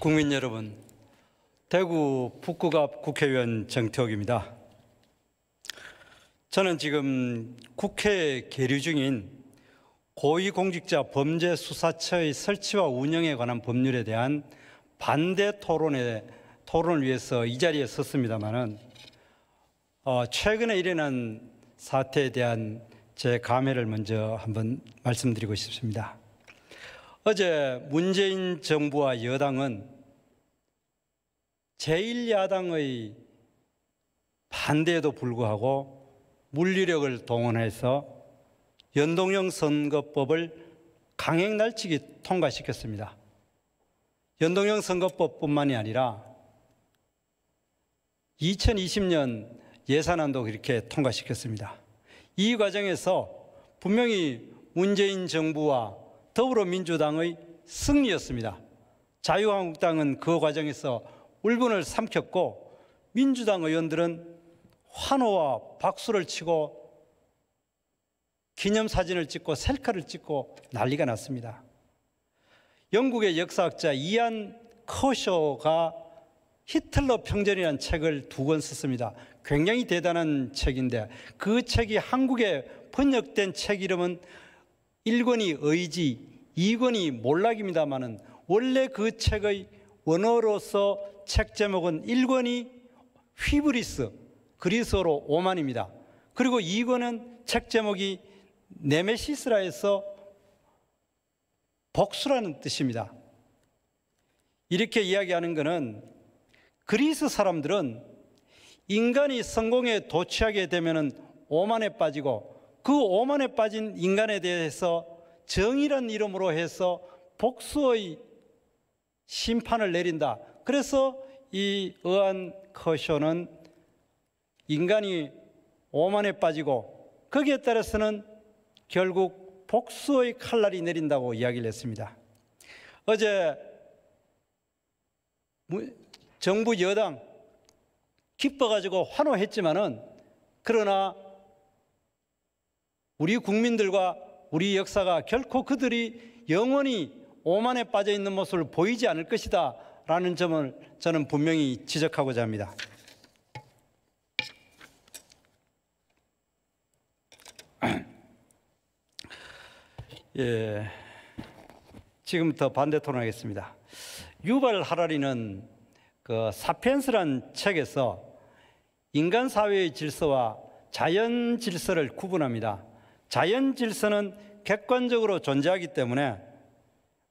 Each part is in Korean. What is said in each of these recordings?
국민 여러분, 대구 북구갑 국회의원 정태옥입니다 저는 지금 국회에 계류 중인 고위공직자 범죄수사처의 설치와 운영에 관한 법률에 대한 반대 토론에 토론을 위해서 이 자리에 섰습니다만 어, 최근에 일어난 사태에 대한 제 감회를 먼저 한번 말씀드리고 싶습니다. 어제 문재인 정부와 여당은 제1야당의 반대에도 불구하고 물리력을 동원해서 연동형 선거법을 강행 날치기 통과시켰습니다. 연동형 선거법뿐만이 아니라 2020년 예산안도 이렇게 통과시켰습니다. 이 과정에서 분명히 문재인 정부와 더불어민주당의 승리였습니다. 자유한국당은 그 과정에서 울분을 삼켰고 민주당 의원들은 환호와 박수를 치고 기념사진을 찍고 셀카를 찍고 난리가 났습니다. 영국의 역사학자 이안 커쇼가 히틀러 평전이라는 책을 두 권 썼습니다. 굉장히 대단한 책인데 그 책이 한국에 번역된 책 이름은 1권이 의지, 2권이 몰락입니다마는 원래 그 책의 원어로서 책 제목은 1권이 휘브리스 그리스어로 오만입니다. 그리고 2권은 책 제목이 네메시스라 에서 복수라는 뜻입니다. 이렇게 이야기하는 것은 그리스 사람들은 인간이 성공에 도취하게 되면 오만에 빠지고 그 오만에 빠진 인간에 대해서 정이란 이름으로 해서 복수의 심판을 내린다. 그래서 이 의안 커쇼는 인간이 오만에 빠지고 거기에 따라서는 결국 복수의 칼날이 내린다고 이야기를 했습니다. 어제 정부 여당 기뻐가지고 환호했지만은 그러나 우리 국민들과 우리 역사가 결코 그들이 영원히 오만에 빠져 있는 모습을 보이지 않을 것이다 라는 점을 저는 분명히 지적하고자 합니다. 예, 지금부터 반대 토론하겠습니다. 유발 하라리는 그 사피엔스란 책에서 인간 사회의 질서와 자연 질서를 구분합니다. 자연 질서는 객관적으로 존재하기 때문에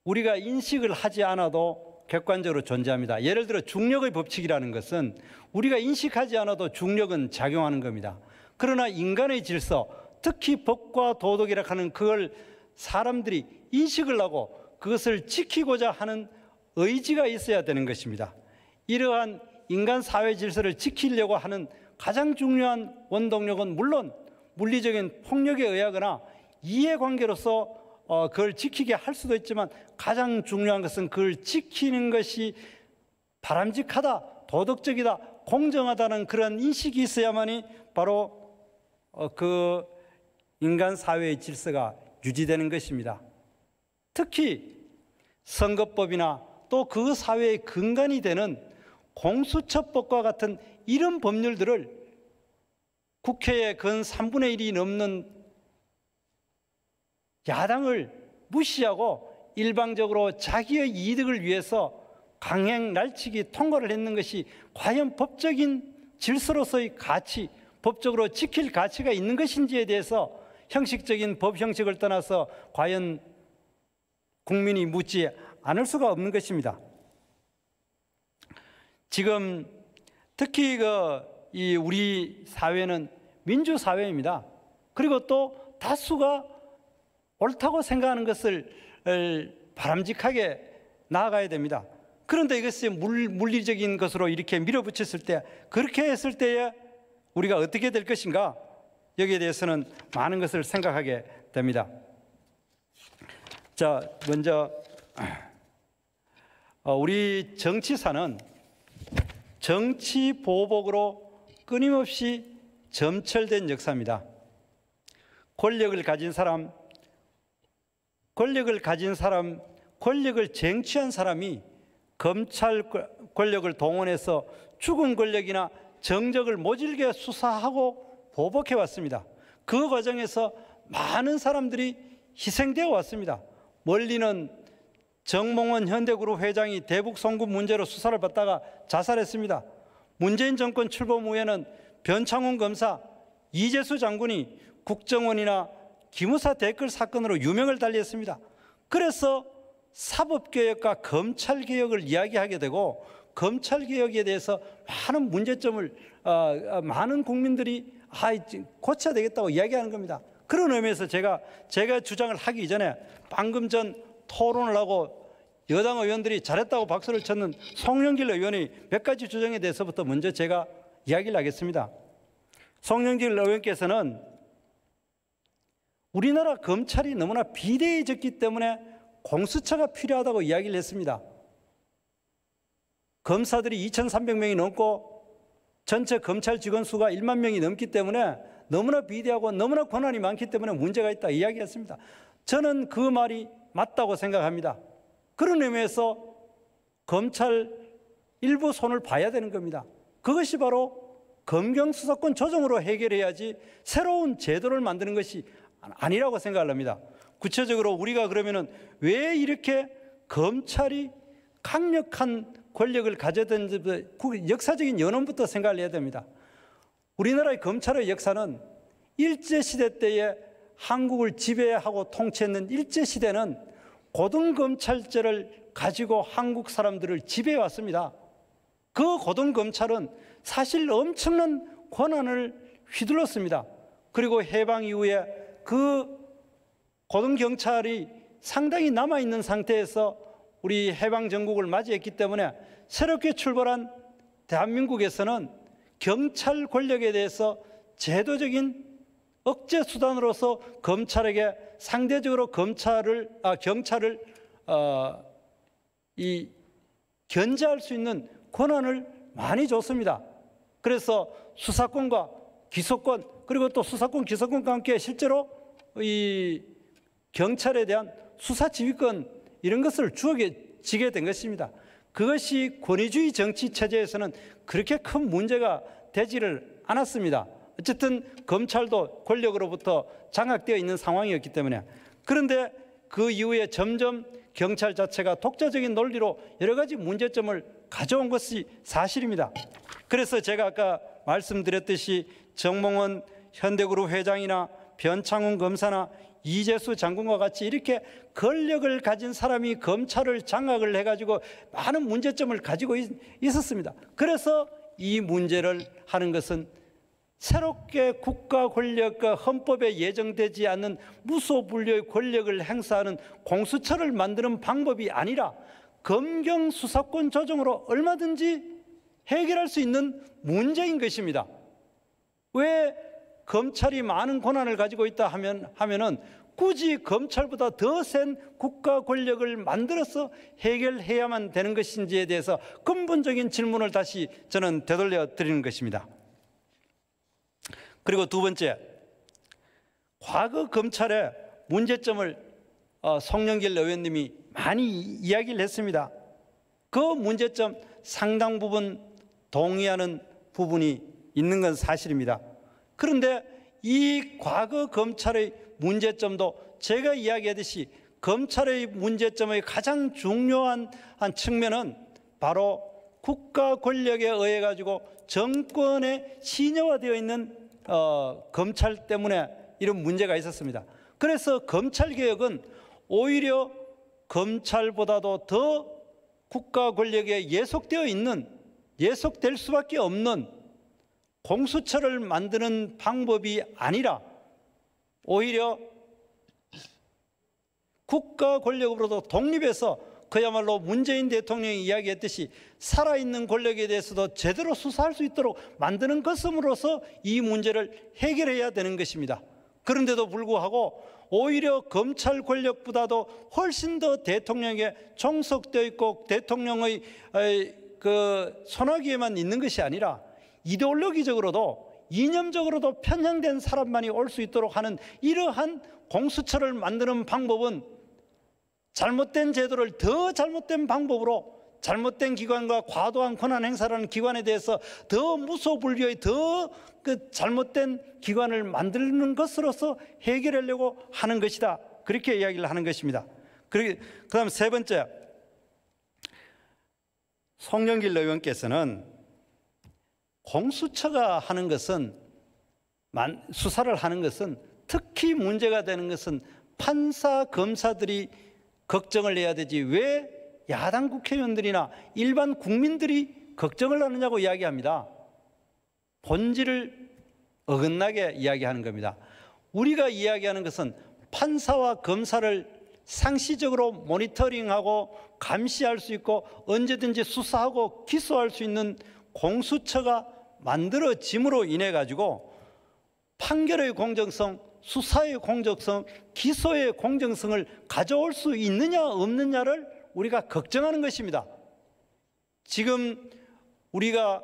우리가 인식을 하지 않아도 객관적으로 존재합니다. 예를 들어 중력의 법칙이라는 것은 우리가 인식하지 않아도 중력은 작용하는 겁니다. 그러나 인간의 질서, 특히 법과 도덕이라 하는 그걸 사람들이 인식을 하고 그것을 지키고자 하는 의지가 있어야 되는 것입니다. 이러한 인간 사회 질서를 지키려고 하는 가장 중요한 원동력은 물론 물리적인 폭력에 의하거나 이해관계로서 어, 그걸 지키게 할 수도 있지만 가장 중요한 것은 그걸 지키는 것이 바람직하다, 도덕적이다, 공정하다는 그런 인식이 있어야만이 바로 어, 그 인간 사회의 질서가 유지되는 것입니다. 특히 선거법이나 또 그 사회의 근간이 되는 공수처법과 같은 이런 법률들을 국회에 근 3분의 1이 넘는 야당을 무시하고 일방적으로 자기의 이득을 위해서 강행 날치기 통과를 했는 것이 과연 법적인 질서로서의 가치, 법적으로 지킬 가치가 있는 것인지에 대해서 형식적인 법 형식을 떠나서 과연 국민이 묻지 않을 수가 없는 것입니다. 지금 특히 그 이 우리 사회는 민주 사회입니다. 그리고 또 다수가 옳다고 생각하는 것을 어, 바람직하게 나아가야 됩니다. 그런데 이것이 물리적인 것으로 이렇게 밀어붙였을 때 그렇게 했을 때에 우리가 어떻게 될 것인가 여기에 대해서는 많은 것을 생각하게 됩니다. 자, 먼저 어, 우리 정치사는 정치 보복으로 끊임없이 점철된 역사입니다. 권력을 가진 사람, 권력을 가진 사람, 권력을 쟁취한 사람이 검찰 권력을 동원해서 죽은 권력이나 정적을 모질게 수사하고 보복해 왔습니다. 그 과정에서 많은 사람들이 희생되어 왔습니다. 멀리는 정몽원 현대그룹 회장이 대북 송금 문제로 수사를 받다가 자살했습니다. 문재인 정권 출범 후에는 변창훈 검사, 이재수 장군이 국정원이나 기무사 댓글 사건으로 유명을 달리했습니다. 그래서 사법개혁과 검찰개혁을 이야기하게 되고 검찰개혁에 대해서 많은 문제점을 어, 어 많은 국민들이 아, 고쳐야 되겠다고 이야기하는 겁니다. 그런 의미에서 제가 제가 주장을 하기 전에 방금 전 토론을 하고 여당 의원들이 잘했다고 박수를 쳤는 송영길 의원이 몇 가지 주장에 대해서부터 먼저 제가 이야기를 하겠습니다. 송영길 의원께서는 우리나라 검찰이 너무나 비대해졌기 때문에 공수처가 필요하다고 이야기를 했습니다. 검사들이 2,300명이 넘고 전체 검찰 직원 수가 1만 명이 넘기 때문에 너무나 비대하고 너무나 권한이 많기 때문에 문제가 있다 이야기했습니다. 저는 그 말이 맞다고 생각합니다. 그런 의미에서 검찰 일부 손을 봐야 되는 겁니다. 그것이 바로 검경수사권 조정으로 해결해야지 새로운 제도를 만드는 것이 아, 아니라고 생각을 합니다. 구체적으로 우리가 그러면은 왜 이렇게 검찰이 강력한 권력을 가져든지 그 역사적인 연원부터 생각을 해야 됩니다. 우리나라의 검찰의 역사는 일제시대 때에 한국을 지배하고 통치했는 일제시대는 고등검찰제를 가지고 한국 사람들을 지배해왔습니다. 그 고등검찰은 사실 엄청난 권한을 휘둘렀습니다. 그리고 해방 이후에 그 고등 경찰이 상당히 남아 있는 상태에서 우리 해방 전국을 맞이했기 때문에 새롭게 출발한 대한민국에서는 경찰 권력에 대해서 제도적인 억제 수단으로서 검찰에게 상대적으로 검찰을 아, 경찰을 어, 이 견제할 수 있는 권한을 많이 줬습니다. 그래서 수사권과 기소권 그리고 또 수사권 기소권과 함께 실제로 이 경찰에 대한 수사 지휘권 이런 것을 주어지게 된 것입니다. 그것이 권위주의 정치 체제에서는 그렇게 큰 문제가 되지를 않았습니다. 어쨌든 검찰도 권력으로부터 장악되어 있는 상황이었기 때문에 그런데 그 이후에 점점 경찰 자체가 독자적인 논리로 여러 가지 문제점을 가져온 것이 사실입니다. 그래서 제가 아까 말씀드렸듯이 정몽원 현대그룹 회장이나 변창훈 검사나 이재수 장군과 같이 이렇게 권력을 가진 사람이 검찰을 장악을 해가지고 많은 문제점을 가지고 있었습니다. 그래서 이 문제를 하는 것은 새롭게 국가 권력과 헌법에 예정되지 않는 무소불료의 권력을 행사하는 공수처를 만드는 방법이 아니라 검경 수사권 조정으로 얼마든지 해결할 수 있는 문제인 것입니다. 왜 검찰이 많은 권한을 가지고 있다 하면 하면은 굳이 검찰보다 더 센 국가 권력을 만들어서 해결해야만 되는 것인지에 대해서 근본적인 질문을 다시 저는 되돌려 드리는 것입니다. 그리고 두 번째, 과거 검찰의 문제점을 어, 송영길 의원님이 많이 이야기를 했습니다. 그 문제점 상당 부분 동의하는 부분이 있는 건 사실입니다. 그런데 이 과거 검찰의 문제점도 제가 이야기하듯이 검찰의 문제점의 가장 중요한 한 측면은 바로 국가 권력에 의해 가지고 정권에 신여화되어 있는 어, 검찰 때문에 이런 문제가 있었습니다. 그래서 검찰 개혁은 오히려 검찰보다도 더 국가 권력에 예속되어 있는 예속될 수밖에 없는 공수처를 만드는 방법이 아니라 오히려 국가 권력으로도 독립해서 그야말로 문재인 대통령이 이야기했듯이 살아있는 권력에 대해서도 제대로 수사할 수 있도록 만드는 것음으로써 이 문제를 해결해야 되는 것입니다. 그런데도 불구하고 오히려 검찰 권력보다도 훨씬 더 대통령에 종속되어 있고 대통령의 어, 그 소나기에만 있는 것이 아니라 이데올로기적으로도 이념적으로도 편향된 사람만이 올 수 있도록 하는 이러한 공수처를 만드는 방법은 잘못된 제도를 더 잘못된 방법으로 잘못된 기관과 과도한 권한 행사라는 기관에 대해서 더 무소불위의 더 그 잘못된 기관을 만드는 것으로서 해결하려고 하는 것이다. 그렇게 이야기를 하는 것입니다. 그 다음 세 번째, 송영길 의원께서는 공수처가 하는 것은 수사를 하는 것은 특히 문제가 되는 것은 판사 검사들이 걱정을 해야 되지 왜 야당 국회의원들이나 일반 국민들이 걱정을 하느냐고 이야기합니다. 본질을 어긋나게 이야기하는 겁니다. 우리가 이야기하는 것은 판사와 검사를 상시적으로 모니터링하고 감시할 수 있고 언제든지 수사하고 기소할 수 있는 공수처가 만들어짐으로 인해 가지고 판결의 공정성, 수사의 공정성, 기소의 공정성을 가져올 수 있느냐 없느냐를 우리가 걱정하는 것입니다. 지금 우리가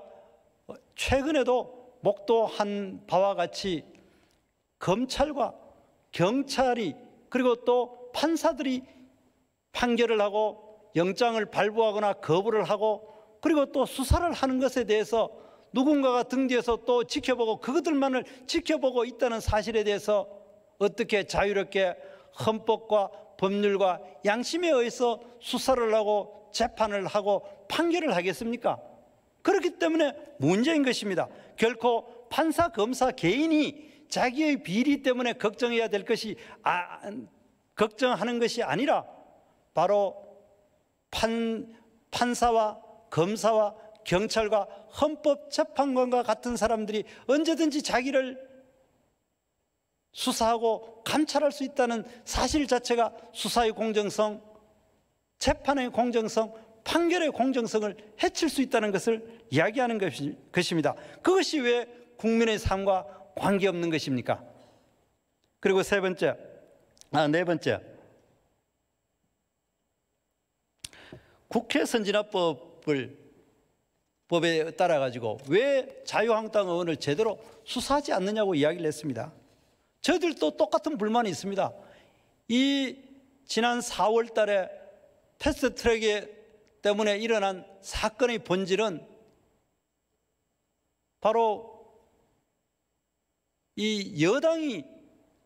최근에도 목도한 바와 같이 검찰과 경찰이 그리고 또 판사들이 판결을 하고 영장을 발부하거나 거부를 하고 그리고 또 수사를 하는 것에 대해서 누군가가 등 뒤에서 또 지켜보고 그것들만을 지켜보고 있다는 사실에 대해서 어떻게 자유롭게 헌법과 법률과 양심에 의해서 수사를 하고 재판을 하고 판결을 하겠습니까? 그렇기 때문에 문제인 것입니다. 결코 판사, 검사 개인이 자기의 비리 때문에 걱정해야 될 것이 아, 걱정하는 것이 아니라 바로 판, 판사와 검사와 경찰과 헌법재판관과 같은 사람들이 언제든지 자기를 수사하고 감찰할 수 있다는 사실 자체가 수사의 공정성, 재판의 공정성, 판결의 공정성을 해칠 수 있다는 것을 이야기하는 것입니다. 그것이 왜 국민의 삶과 관계없는 것입니까? 그리고 세 번째, 아, 네 번째. 국회 선진화법을 법에 따라 가지고 왜 자유한국당 의원을 제대로 수사하지 않느냐고 이야기를 했습니다. 저들도 똑같은 불만이 있습니다. 이 지난 4월 달에 패스트트랙 때문에 일어난 사건의 본질은 바로 이 여당이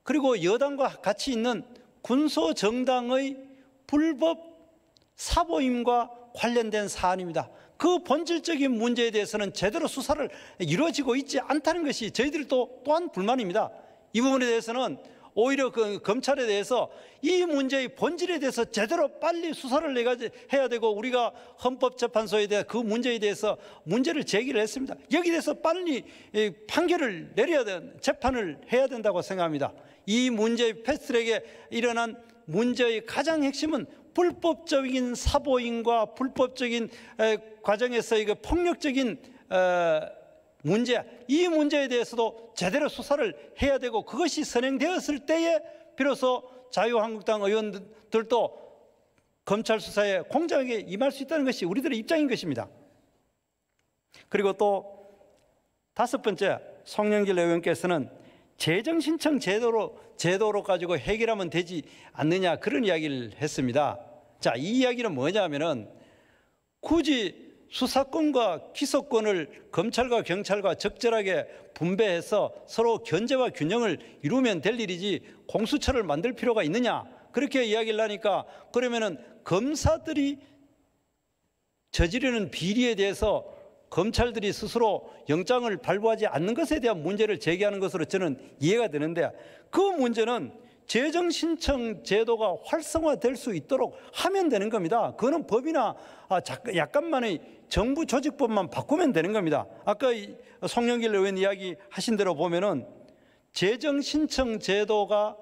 그리고 여당과 같이 있는 군소 정당의 불법 사보임과 관련된 사안입니다. 그 본질적인 문제에 대해서는 제대로 수사를 이루어지고 있지 않다는 것이 저희들 도 또한 불만입니다. 이 부분에 대해서는 오히려 그 검찰에 대해서 이 문제의 본질에 대해서 제대로 빨리 수사를 해야 되고 우리가 헌법재판소에 대한 그 문제에 대해서 문제를 제기를 했습니다. 여기 대해서 빨리 예, 판결을 내려야 된 재판을 해야 된다고 생각합니다. 이 문제의 패스트랙에 일어난 문제의 가장 핵심은 불법적인 사보임과 불법적인 과정에서 이거 그 폭력적인 어, 문제 이 문제에 대해서도 제대로 수사를 해야 되고 그것이 선행되었을 때에 비로소 자유한국당 의원들도 검찰 수사에 공정하게 임할 수 있다는 것이 우리들의 입장인 것입니다. 그리고 또 다섯 번째 송영길 의원께서는 재정 신청 제도로 제도로 가지고 해결하면 되지 않느냐 그런 이야기를 했습니다. 자, 이 이야기는 뭐냐면은 굳이 수사권과 기소권을 검찰과 경찰과 적절하게 분배해서 서로 견제와 균형을 이루면 될 일이지 공수처를 만들 필요가 있느냐 그렇게 이야기를 하니까 그러면은 검사들이 저지르는 비리에 대해서 검찰들이 스스로 영장을 발부하지 않는 것에 대한 문제를 제기하는 것으로 저는 이해가 되는데 그 문제는 재정 신청 제도가 활성화될 수 있도록 하면 되는 겁니다. 그거는 법이나 아, 약간만의 정부 조직법만 바꾸면 되는 겁니다. 아까 송영길 의원 이야기 하신 대로 보면은 재정 신청 제도가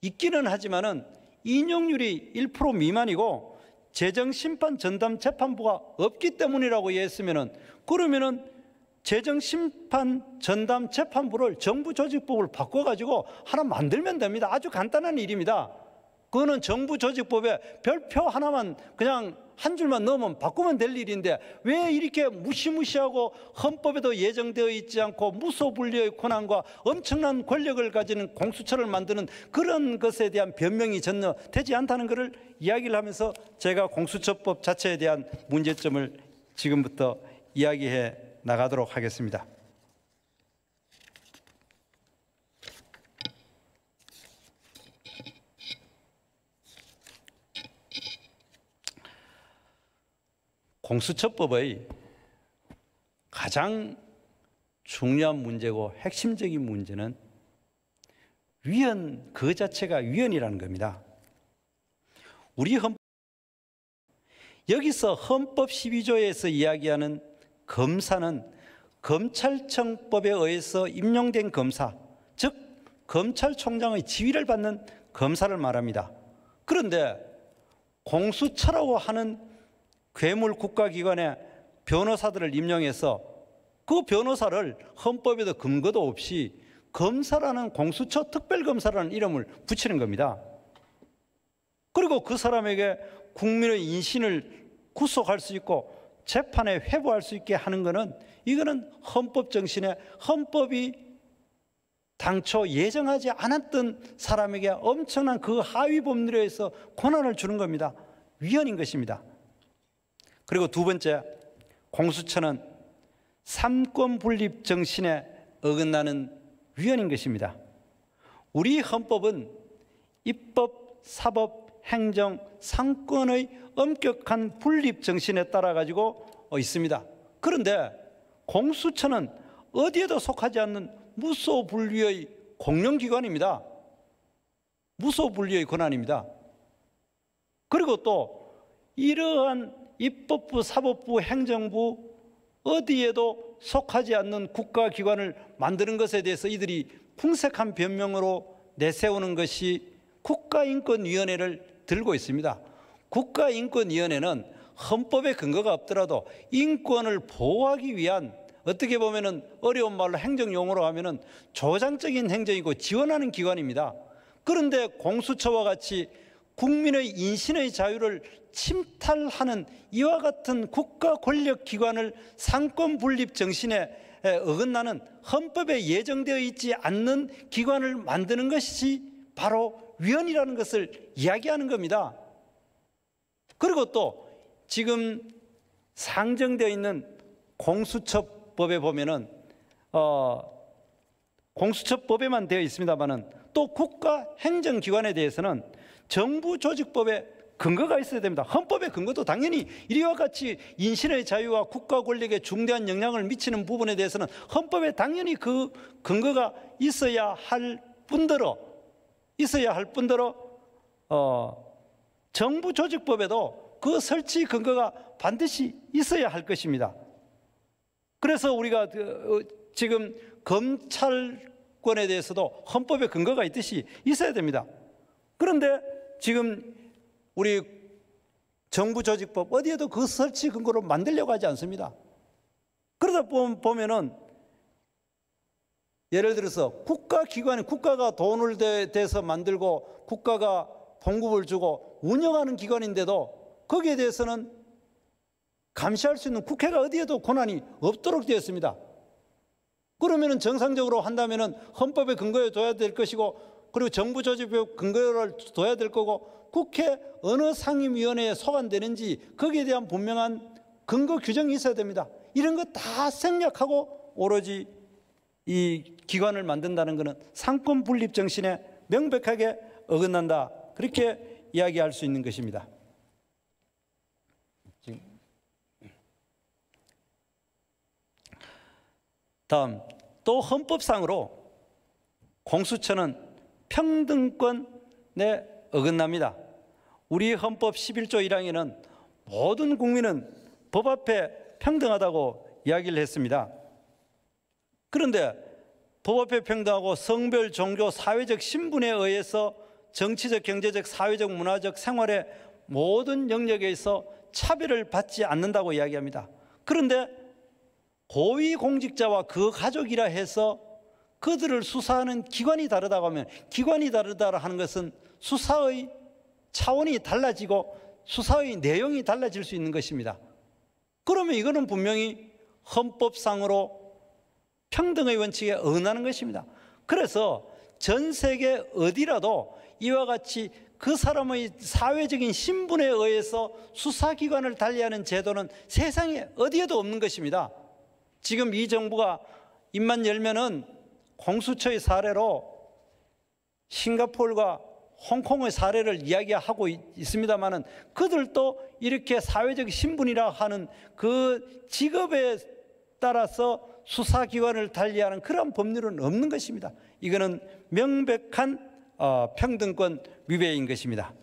있기는 하지만은 인용률이 1% 미만이고 재정 심판 전담 재판부가 없기 때문이라고 이해했으면은 그러면은 재정심판 전담 재판부를 정부 조직법을 바꿔가지고 하나 만들면 됩니다. 아주 간단한 일입니다. 그거는 정부 조직법에 별표 하나만 그냥 한 줄만 넣으면 바꾸면 될 일인데 왜 이렇게 무시무시하고 헌법에도 예정되어 있지 않고 무소불리의 권한과 엄청난 권력을 가지는 공수처를 만드는 그런 것에 대한 변명이 전혀 되지 않다는 것을 이야기를 하면서 제가 공수처법 자체에 대한 문제점을 지금부터 이야기해 나가도록 하겠습니다. 공수처법의 가장 중요한 문제고 핵심적인 문제는 위헌 그 자체가 위헌이라는 겁니다. 우리 헌 여기서 헌법 12조에서 이야기하는 검사는 검찰청법에 의해서 임명된 검사, 즉 검찰총장의 지위를 받는 검사를 말합니다. 그런데 공수처라고 하는 괴물 국가기관의 변호사들을 임명해서 그 변호사를 헌법에도 근거도 없이 검사라는 공수처 특별검사라는 이름을 붙이는 겁니다. 그리고 그 사람에게 국민의 인신을 구속할 수 있고 재판에 회부할 수 있게 하는 것은 이거는 헌법 정신에 헌법이 당초 예정하지 않았던 사람에게 엄청난 그 하위 법률에서 권한을 주는 겁니다. 위헌인 것입니다. 그리고 두 번째, 공수처는 삼권 분립 정신에 어긋나는 위헌인 것입니다. 우리 헌법은 입법, 사법, 행정 상권의 엄격한 분립 정신에 따라 가지고 어, 있습니다. 그런데 공수처는 어디에도 속하지 않는 무소불위의 공룡기관입니다. 무소불위의 권한입니다. 그리고 또 이러한 입법부, 사법부, 행정부 어디에도 속하지 않는 국가기관을 만드는 것에 대해서 이들이 풍색한 변명으로 내세우는 것이 국가인권위원회를 들고 있습니다. 국가인권위원회는 헌법에 근거가 없더라도 인권을 보호하기 위한 어떻게 보면은 어려운 말로 행정 용어로 하면은 조장적인 행정이고 지원하는 기관입니다. 그런데 공수처와 같이 국민의 인신의 자유를 침탈하는 이와 같은 국가 권력 기관을 상권 분립 정신에 어긋나는 헌법에 예정되어 있지 않는 기관을 만드는 것이 바로 위헌이라는 것을 이야기하는 겁니다. 그리고 또 지금 상정되어 있는 공수처법에 보면은 어, 공수처법에만 되어 있습니다만은 또 국가 행정기관에 대해서는 정부 조직법에 근거가 있어야 됩니다. 헌법의 근거도 당연히 이와 같이 인신의 자유와 국가 권력에 중대한 영향을 미치는 부분에 대해서는 헌법에 당연히 그 근거가 있어야 할 뿐더러 있어야 할 뿐더러 어, 정부 조직법에도 그 설치 근거가 반드시 있어야 할 것입니다. 그래서 우리가 그, 어, 지금 검찰권에 대해서도 헌법에 근거가 있듯이 있어야 됩니다. 그런데 지금 우리 정부 조직법 어디에도 그 설치 근거를 만들려고 하지 않습니다. 그러다 보면은 예를 들어서 국가기관이 국가가 돈을 대, 대서 만들고 국가가 봉급을 주고 운영하는 기관인데도 거기에 대해서는 감시할 수 있는 국회가 어디에도 권한이 없도록 되어 있습니다. 그러면은 정상적으로 한다면은 헌법에 근거해 둬야 될 것이고 그리고 정부 조직에 근거를 둬야 될 거고 국회 어느 상임위원회에 소관되는지 거기에 대한 분명한 근거 규정이 있어야 됩니다. 이런 거 다 생략하고 오로지 이 기관을 만든다는 것은 상권 분립 정신에 명백하게 어긋난다. 그렇게 이야기할 수 있는 것입니다. 다음 또 헌법상으로 공수처는 평등권에 어긋납니다. 우리 헌법 11조 1항에는 모든 국민은 법 앞에 평등하다고 이야기를 했습니다. 그런데 법 앞에 평등하고 성별, 종교, 사회적 신분에 의해서 정치적, 경제적, 사회적, 문화적 생활의 모든 영역에서 차별을 받지 않는다고 이야기합니다. 그런데 고위 공직자와 그 가족이라 해서 그들을 수사하는 기관이 다르다고 하면 기관이 다르다고 하는 것은 수사의 차원이 달라지고 수사의 내용이 달라질 수 있는 것입니다. 그러면 이거는 분명히 헌법상으로 평등의 원칙에 어긋나는 것입니다. 그래서 전 세계 어디라도 이와 같이 그 사람의 사회적인 신분에 의해서 수사기관을 달리하는 제도는 세상에 어디에도 없는 것입니다. 지금 이 정부가 입만 열면은 공수처의 사례로 싱가폴과 홍콩의 사례를 이야기하고 있습니다만은 그들도 이렇게 사회적 신분이라 하는 그 직업에 따라서 수사기관을 달리하는 그런 법률은 없는 것입니다. 이거는 명백한 어, 평등권 위배인 것입니다.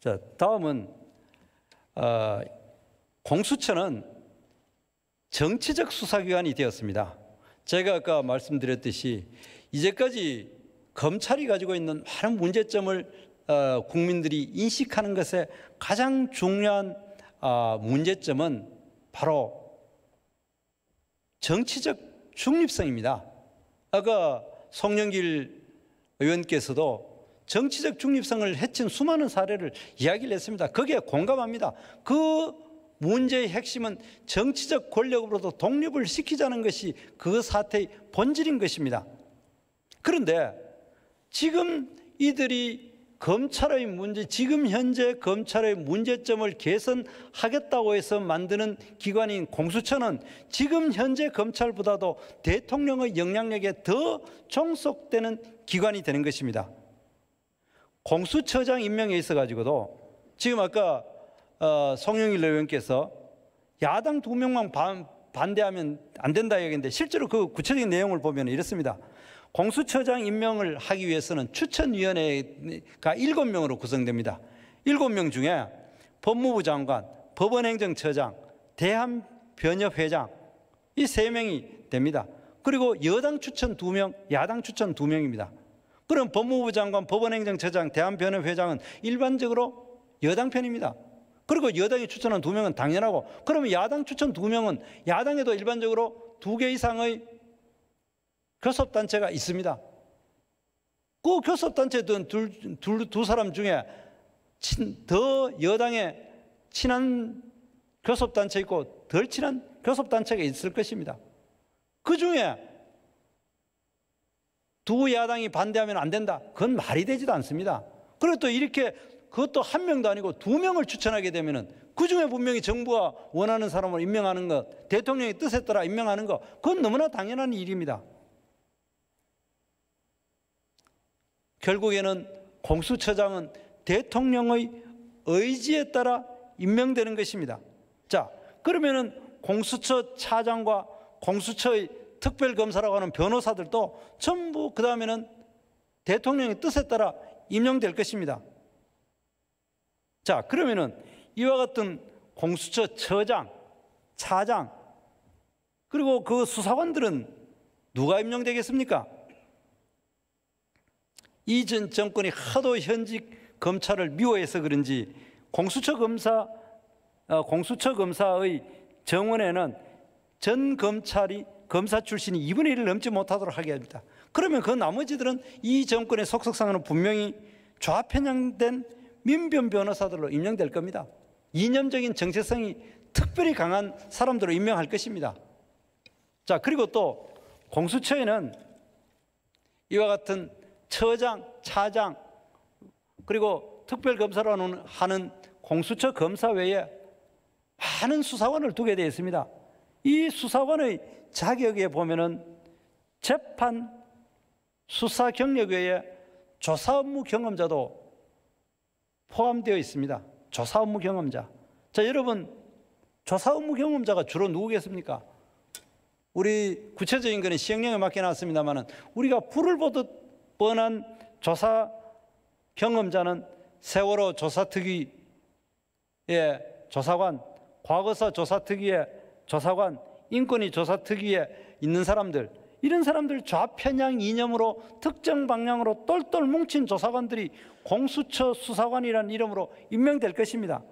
자, 다음은 어, 공수처는 정치적 수사기관이 되었습니다. 제가 아까 말씀드렸듯이 이제까지 검찰이 가지고 있는 많은 문제점을 어, 국민들이 인식하는 것에 가장 중요한 어, 문제점은 바로 정치적 중립성입니다. 아까 송영길 의원께서도 정치적 중립성을 해친 수많은 사례를 이야기를 했습니다. 거기에 공감합니다. 그 문제의 핵심은 정치적 권력으로도 독립을 시키자는 것이 그 사태의 본질인 것입니다. 그런데 지금 이들이 검찰의 문제, 지금 현재 검찰의 문제점을 개선하겠다고 해서 만드는 기관인 공수처는 지금 현재 검찰보다도 대통령의 영향력에 더 종속되는 기관이 되는 것입니다. 공수처장 임명에 있어 가지고도 지금 아까 어, 송영일 의원께서 야당 두 명만 반, 반대하면 안 된다 얘기인데 실제로 그 구체적인 내용을 보면 이렇습니다. 공수처장 임명을 하기 위해서는 추천위원회가 일곱 명으로 구성됩니다. 일곱 명 중에 법무부 장관, 법원행정처장, 대한변협회장 이 세 명이 됩니다. 그리고 여당 추천 두 명, 야당 추천 두 명입니다. 그럼 법무부 장관, 법원행정처장, 대한변협 회장은 일반적으로 여당 편입니다. 그리고 여당이 추천한 두 명은 당연하고 그러면 야당 추천 두 명은 야당에도 일반적으로 두 개 이상의 교섭단체가 있습니다. 그 교섭단체든 둘, 둘, 두 사람 중에 친, 더 여당에 친한 교섭단체 있고 덜 친한 교섭단체가 있을 것입니다. 그 중에 두 야당이 반대하면 안 된다. 그건 말이 되지도 않습니다. 그리고 또 이렇게 그것도 한 명도 아니고 두 명을 추천하게 되면은 그 중에 분명히 정부가 원하는 사람을 임명하는 것, 대통령의 뜻에 따라 임명하는 것, 그건 너무나 당연한 일입니다. 결국에는 공수처장은 대통령의 의지에 따라 임명되는 것입니다. 자, 그러면은 공수처 차장과 공수처의 특별검사라고 하는 변호사들도 전부 그 다음에는 대통령의 뜻에 따라 임명될 것입니다. 자, 그러면은 이와 같은 공수처 처장, 차장, 그리고 그 수사관들은 누가 임명되겠습니까? 이전 정권이 하도 현직 검찰을 미워해서 그런지 공수처 검사 어, 공수처 검사의 정원에는 전 검찰이 검사 출신이 2분의 1을 넘지 못하도록 하게 합니다. 그러면 그 나머지들은 이 정권의 속속상으로 분명히 좌편향된 민변 변호사들로 임명될 겁니다. 이념적인 정체성이 특별히 강한 사람들로 임명할 것입니다. 자, 그리고 또 공수처에는 이와 같은 처장, 차장, 그리고 특별검사로 하는 공수처 검사 외에 많은 수사관을 두게 되어 있습니다. 이 수사관의 자격에 보면은 재판 수사 경력 외에 조사 업무 경험자도 포함되어 있습니다. 조사 업무 경험자. 자, 여러분, 조사 업무 경험자가 주로 누구겠습니까? 우리 구체적인 거는 시행령에 맡겨놨습니다만 우리가 불을 보듯 뻔한 조사 경험자는 세월호 조사특위의 조사관, 과거사 조사특위의 조사관, 인권위 조사 특위에 있는 사람들 이런 사람들 좌편향 이념으로 특정 방향으로 똘똘 뭉친 조사관들이 공수처 수사관이라는 이름으로 임명될 것입니다.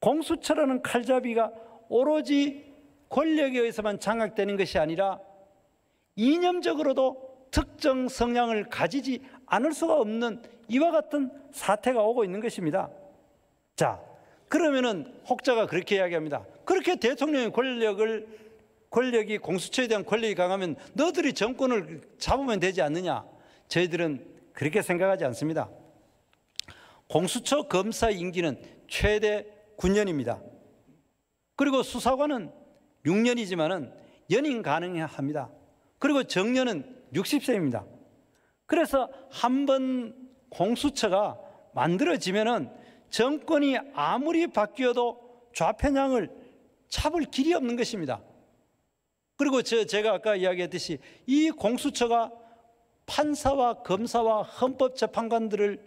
공수처라는 칼잡이가 오로지 권력에 의해서만 장악되는 것이 아니라 이념적으로도 특정 성향을 가지지 않을 수가 없는 이와 같은 사태가 오고 있는 것입니다. 자, 그러면은 혹자가 그렇게 이야기합니다. 그렇게 대통령의 권력을 권력이 공수처에 대한 권력이 강하면 너들이 정권을 잡으면 되지 않느냐? 저희들은 그렇게 생각하지 않습니다. 공수처 검사 임기는 최대 9년입니다. 그리고 수사관은 6년이지만은 연임 가능합니다. 그리고 정년은 60세입니다. 그래서 한번 공수처가 만들어지면은 정권이 아무리 바뀌어도 좌편향을 잡을 길이 없는 것입니다. 그리고 저 제가 아까 이야기했듯이 이 공수처가 판사와 검사와 헌법재판관들을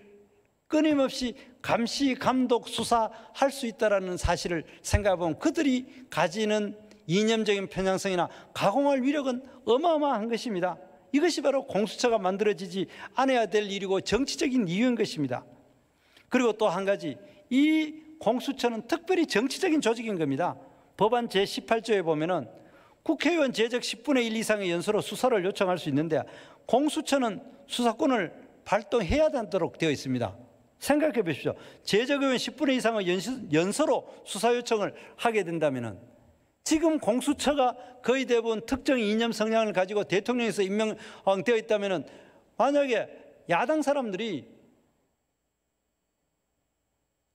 끊임없이 감시, 감독, 수사할 수 있다는 사실을 생각해보면 그들이 가지는 이념적인 편향성이나 가공할 위력은 어마어마한 것입니다. 이것이 바로 공수처가 만들어지지 않아야 될 일이고 정치적인 이유인 것입니다. 그리고 또 한 가지 이 공수처는 특별히 정치적인 조직인 겁니다. 법안 제18조에 보면은 국회의원 제적 10분의 1 이상의 연수로 수사를 요청할 수 있는데 공수처는 수사권을 발동해야 되도록 되어 있습니다. 생각해 보십시오. 제적 의원 10분의 이상의 연수, 로 수사 요청을 하게 된다면은 지금 공수처가 거의 대부분 특정 이념 성향을 가지고 대통령에서 임명되어 있다면은 만약에 야당 사람들이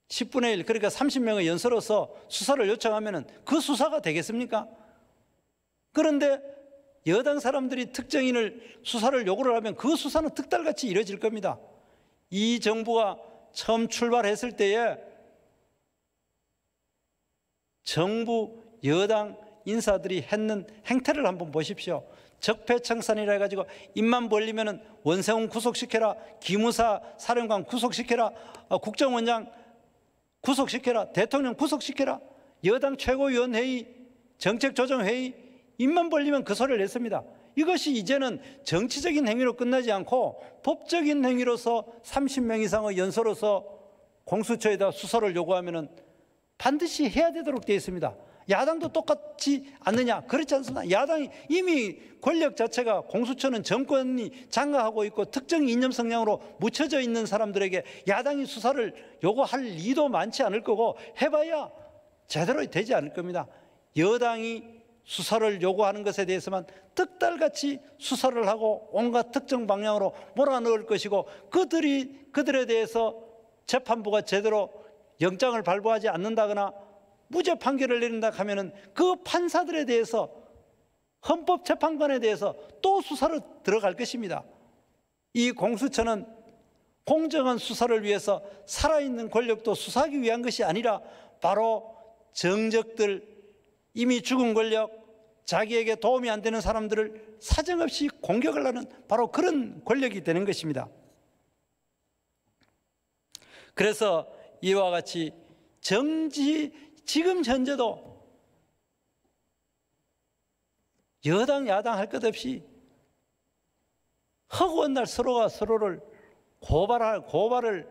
10분의 1, 그러니까 30명의 연설로서 수사를 요청하면 그 수사가 되겠습니까? 그런데 여당 사람들이 특정인을 수사를 요구를 하면 그 수사는 특달같이 이뤄질 겁니다. 이 정부가 처음 출발했을 때에 정부 여당 인사들이 했는 행태를 한번 보십시오. 적폐청산이라 해가지고 입만 벌리면 원세훈 구속시켜라, 기무사 사령관 구속시켜라, 아, 국정원장 구속시켜라. 대통령 구속시켜라. 여당 최고위원회의, 정책조정회의, 입만 벌리면 그 소리를 냈습니다 이것이 이제는 정치적인 행위로 끝나지 않고 법적인 행위로서 30명 이상의 연소로서 공수처에다 수사를 요구하면 반드시 해야 되도록 되어 있습니다. 야당도 똑같지 않느냐? 그렇지 않습니까 야당이 이미 권력 자체가 공수처는 정권이 장악하고 있고 특정 이념 성향으로 묻혀져 있는 사람들에게 야당이 수사를 요구할 리도 많지 않을 거고 해봐야 제대로 되지 않을 겁니다. 여당이 수사를 요구하는 것에 대해서만 특달같이 수사를 하고 온갖 특정 방향으로 몰아넣을 것이고 그들이 그들에 대해서 재판부가 제대로 영장을 발부하지 않는다거나 무죄 판결을 내린다 하면은 그 판사들에 대해서 헌법재판관에 대해서 또 수사를 들어갈 것입니다. 이 공수처는 공정한 수사를 위해서 살아있는 권력도 수사하기 위한 것이 아니라 바로 정적들, 이미 죽은 권력, 자기에게 도움이 안 되는 사람들을 사정없이 공격을 하는 바로 그런 권력이 되는 것입니다. 그래서 이와 같이 정지 지금 현재도 여당 야당 할 것 없이 허구한 날 서로가 서로를 고발할 고발을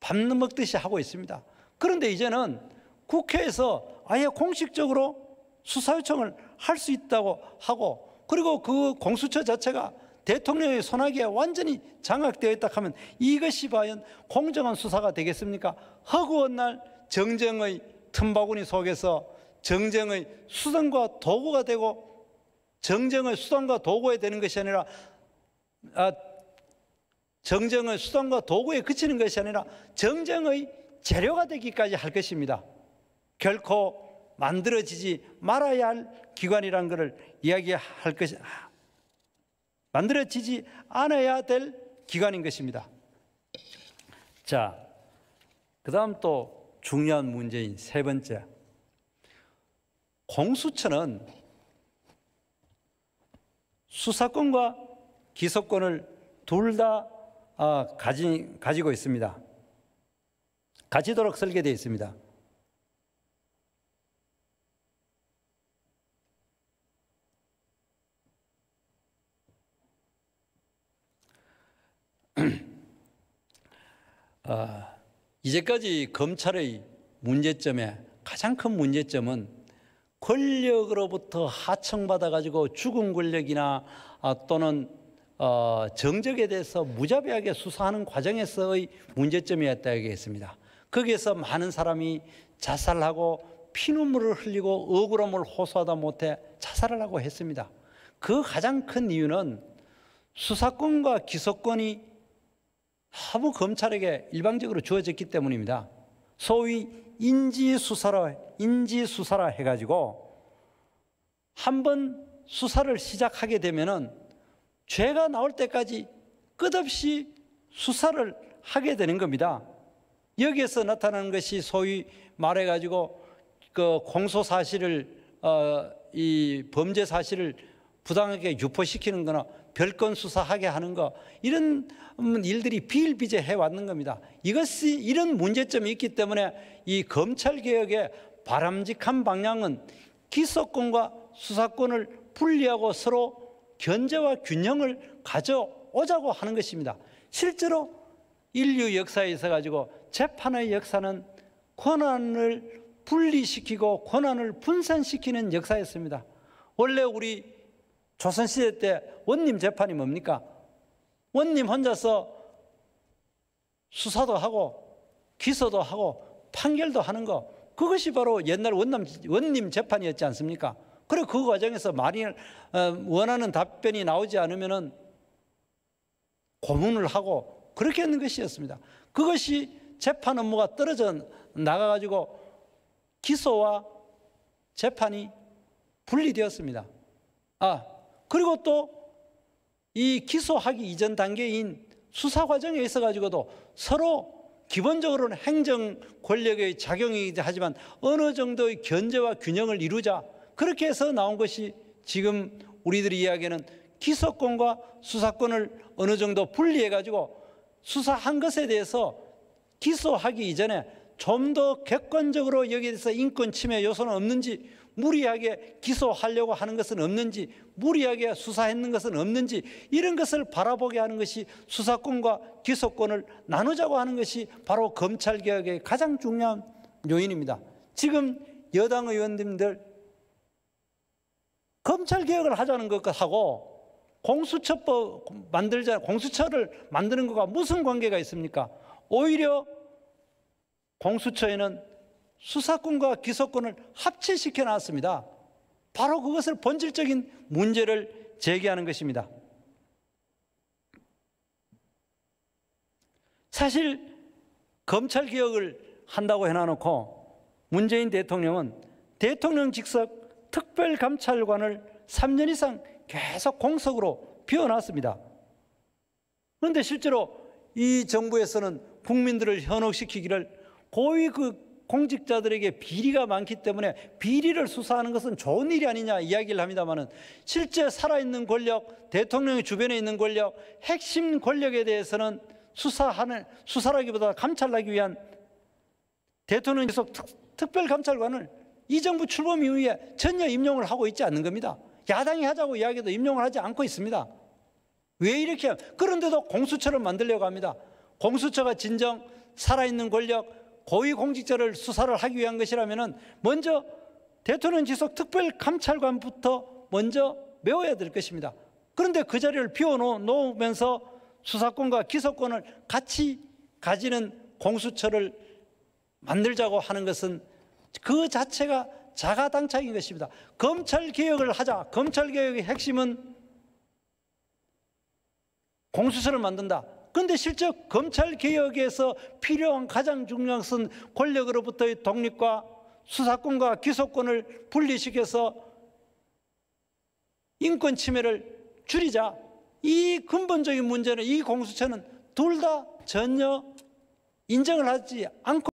밥는 먹듯이 하고 있습니다. 그런데 이제는 국회에서 아예 공식적으로 수사 요청을 할 수 있다고 하고 그리고 그 공수처 자체가 대통령의 손아귀에 완전히 장악되어 있다 하면 이것이 과연 공정한 수사가 되겠습니까? 허구한 날 정쟁의 틈바구니 속에서 정쟁의 수단과 도구가 되고 정쟁의 수단과 도구에 되는 것이 아니라 아, 정쟁의 수단과 도구에 그치는 것이 아니라 정쟁의 재료가 되기까지 할 것입니다. 결코 만들어지지 말아야 할 기관이란 것을 이야기할 것이 만들어지지 않아야 될 기관인 것입니다. 자, 그다음 또 중요한 문제인 세 번째. 공수처는 수사권과 기소권을 둘다 아, 가지, 가지고 있습니다. 가지도록 설계되어 있습니다. 아, 이제까지 검찰의 문제점에 가장 큰 문제점은 권력으로부터 하청받아가지고 죽은 권력이나 아, 또는 어, 정적에 대해서 무자비하게 수사하는 과정에서의 문제점이었다 얘기했습니다. 거기에서 많은 사람이 자살하고 피눈물을 흘리고 억울함을 호소하다 못해 자살을 하고 했습니다. 그 가장 큰 이유는 수사권과 기소권이 하부 검찰에게 일방적으로 주어졌기 때문입니다. 소위 인지수사라, 인지수사라 해가지고 한 번 수사를 시작하게 되면은 죄가 나올 때까지 끝없이 수사를 하게 되는 겁니다. 여기에서 나타나는 것이 소위 말해가지고 그 공소 사실을 어, 이 범죄 사실을 부당하게 유포시키는 거나 별건 수사하게 하는 거 이런 일들이 비일비재해 왔는 겁니다. 이것이 이런 문제점이 있기 때문에 이 검찰 개혁의 바람직한 방향은 기소권과 수사권을 분리하고 서로 견제와 균형을 가져오자고 하는 것입니다. 실제로 인류 역사에 있어 가지고 재판의 역사는 권한을 분리시키고 권한을 분산시키는 역사였습니다. 원래 우리 조선시대 때 원님 재판이 뭡니까? 원님 혼자서 수사도 하고 기소도 하고 판결도 하는 거 그것이 바로 옛날 원남, 원님 재판이었지 않습니까? 그리고그 과정에서 말이 어, 원하는 답변이 나오지 않으면은 고문을 하고 그렇게 했는 것이었습니다. 그것이 재판 업무가 떨어져 나가가지고 기소와 재판이 분리되었습니다. 아 그리고 또이 기소하기 이전 단계인 수사 과정에 있어 가지고도 서로 기본적으로는 행정 권력의 작용이기도 하지만 어느 정도의 견제와 균형을 이루자 그렇게 해서 나온 것이 지금 우리들이 이야기하는 기소권과 수사권을 어느 정도 분리해 가지고 수사한 것에 대해서 기소하기 이전에 좀 더 객관적으로 여기에 대해서 인권 침해 요소는 없는지 무리하게 기소하려고 하는 것은 없는지, 무리하게 수사했는 것은 없는지, 이런 것을 바라보게 하는 것이 수사권과 기소권을 나누자고 하는 것이 바로 검찰개혁의 가장 중요한 요인입니다. 지금 여당 의원님들 검찰개혁을 하자는 것하고 공수처법 만들자, 공수처를 만드는 것과 무슨 관계가 있습니까? 오히려 공수처에는 수사권과 기소권을 합체시켜 놨습니다. 바로 그것을 본질적인 문제를 제기하는 것입니다. 사실 검찰 개혁을 한다고 해놔놓고 문재인 대통령은 대통령 직속 특별감찰관을 3년 이상 계속 공석으로 비워놨습니다. 그런데 실제로 이 정부에서는 국민들을 현혹시키기를 고위 그 공직자들에게 비리가 많기 때문에 비리를 수사하는 것은 좋은 일이 아니냐 이야기를 합니다만은 실제 살아있는 권력, 대통령의 주변에 있는 권력, 핵심 권력에 대해서는 수사하는 수사라기보다 감찰하기 위한 대통령 계속 특, 별 감찰관을 이 정부 출범 이후에 전혀 임용을 하고 있지 않는 겁니다. 야당이 하자고 이야기도 임용을 하지 않고 있습니다. 왜 이렇게 그런데도 공수처를 만들려고 합니다. 공수처가 진정 살아있는 권력 고위공직자를 수사를 하기 위한 것이라면 먼저 대통령 지속 특별 감찰관부터 먼저 메워야 될 것입니다. 그런데 그 자리를 비워놓으면서 수사권과 기소권을 같이 가지는 공수처를 만들자고 하는 것은 그 자체가 자가당착인 것입니다. 검찰개혁을 하자. 검찰개혁의 핵심은 공수처를 만든다. 그런데 실제 검찰 개혁에서 필요한 가장 중요한 것은 권력으로부터의 독립과 수사권과 기소권을 분리시켜서 인권 침해를 줄이자 이 근본적인 문제는 이 공수처는 둘 다 전혀 인정을 하지 않고